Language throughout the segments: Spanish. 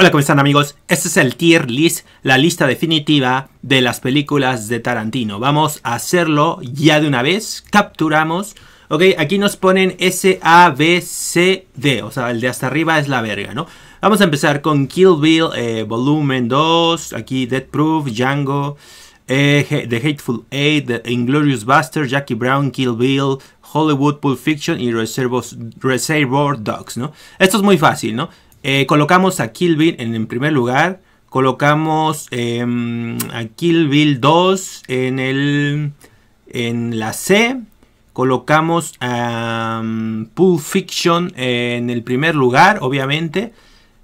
Hola, ¿cómo están amigos? Este es el tier list, la lista definitiva de las películas de Tarantino. Vamos a hacerlo ya de una vez. Capturamos. Ok, aquí nos ponen S, A, B, C, D. O sea, el de hasta arriba es la verga, ¿no? Vamos a empezar con Kill Bill, eh, Volumen 2. Aquí Dead Proof, Django, eh, The Hateful Eight, The Inglorious Buster, Jackie Brown, Kill Bill, Hollywood, Pulp Fiction y Reservoir Dogs, ¿no? Esto es muy fácil, ¿no? Eh, colocamos a Kill Bill en, el primer lugar. Colocamos em, a Kill Bill 2 en, el, en la C. Colocamos a mm, Pulp Fiction en el primer lugar, obviamente.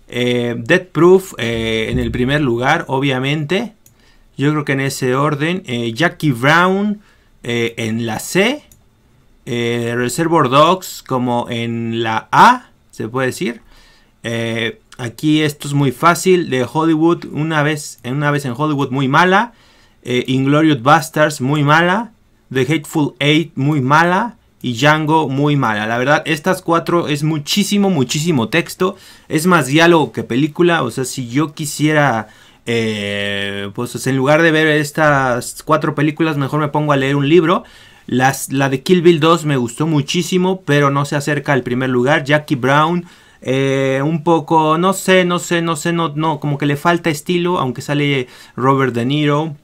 Eh, Dead Proof eh, en el primer lugar, obviamente. Yo creo que en ese orden. Jackie Brown en la C. Reservoir Dogs como en la A, se puede decir. Eh, aquí esto es muy fácil. De Hollywood, una vez, una vez en Hollywood muy mala. Eh, Inglorious muy mala. The Hateful Eight muy mala. Y Django muy mala. La verdad, estas cuatro es muchísimo, muchísimo texto. Es más diálogo que película. O sea, si yo quisiera... Eh, pues en lugar de ver estas cuatro películas, mejor me pongo a leer un libro. Las, la de Kill Bill 2 me gustó muchísimo, pero no se acerca al primer lugar. Jackie Brown, eh, un poco, no sé, no sé, no sé, no, no, como que le falta estilo, aunque sale Robert De Niro.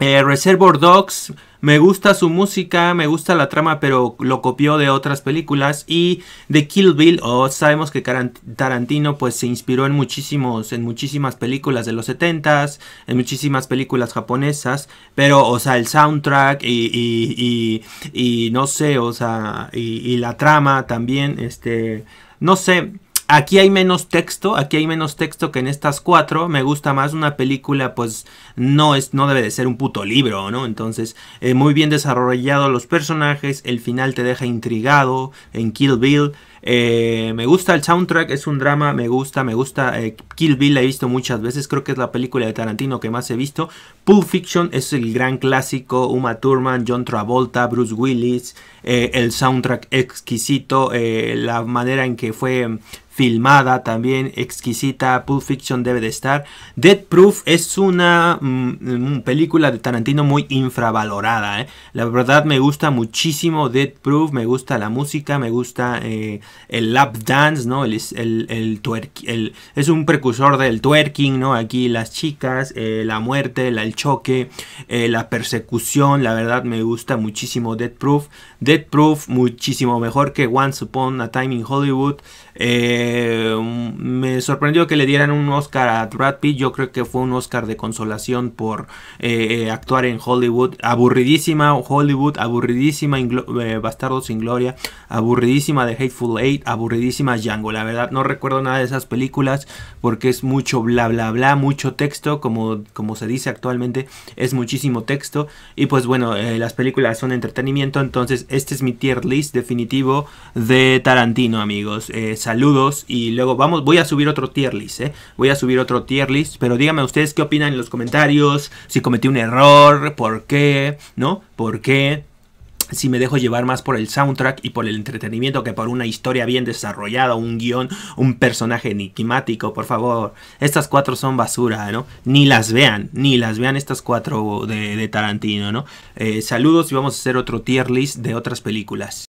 Eh, Reservoir Dogs, me gusta su música, me gusta la trama, pero lo copió de otras películas. Y The Kill Bill, oh, sabemos que Tarantino pues se inspiró en muchísimos, en muchísimas películas de los 70s, en muchísimas películas japonesas. Pero, o sea, el soundtrack y, y, y, y no sé, o sea, y, la trama también, este, no sé. Aquí hay menos texto, aquí hay menos texto que en estas cuatro. Me gusta más una película, pues no es, no debe de ser un puto libro, ¿no? Entonces, eh, muy bien desarrollados los personajes, el final te deja intrigado en Kill Bill. Eh, me gusta el soundtrack, es un drama, me gusta, me gusta. Eh, Kill Bill la he visto muchas veces, creo que es la película de Tarantino que más he visto. Pulp Fiction es el gran clásico, Uma Thurman, John Travolta, Bruce Willis, eh, el soundtrack exquisito, la manera en que fue mm, filmada también exquisita Pulp Fiction debe de estar Dead Proof es una mm, mm, película de Tarantino muy infravalorada la verdad me gusta muchísimo Dead Proof me gusta la música me gusta el lap dance, ¿no? El, el, el, es un precursor del twerking, ¿no? Aquí las chicas, eh, la muerte, el choque, eh, la persecución, la verdad me gusta muchísimo Dead Proof. Dead Proof muchísimo mejor que Once Upon a Time in Hollywood. Eh, um, me sorprendió que le dieran un Oscar a Brad Pitt, yo creo que fue un Oscar de consolación por actuar en Hollywood. Aburridísima Hollywood, aburridísima Bastardos sin Gloria, aburridísima de Hateful aburridísimas aburridísima Django. La verdad no recuerdo nada de esas películas porque es mucho bla bla bla, mucho texto, como, como se dice actualmente, es muchísimo texto. Y pues bueno, eh, las películas son entretenimiento, entonces este es mi tier list definitivo de Tarantino, amigos. Eh, saludos y luego vamos, voy a subir otro tier list, eh. Voy a subir otro tier list, pero díganme ustedes qué opinan en los comentarios, si cometí un error, por qué, ¿no? ¿Por qué? si me dejo llevar más por el soundtrack y por el entretenimiento que por una historia bien desarrollada, un guión, un personaje enigmático, por favor. Estas cuatro son basura, ¿no? Ni las vean, ni las vean estas cuatro de, Tarantino, ¿no? Eh, saludos y vamos a hacer otro tier list de otras películas.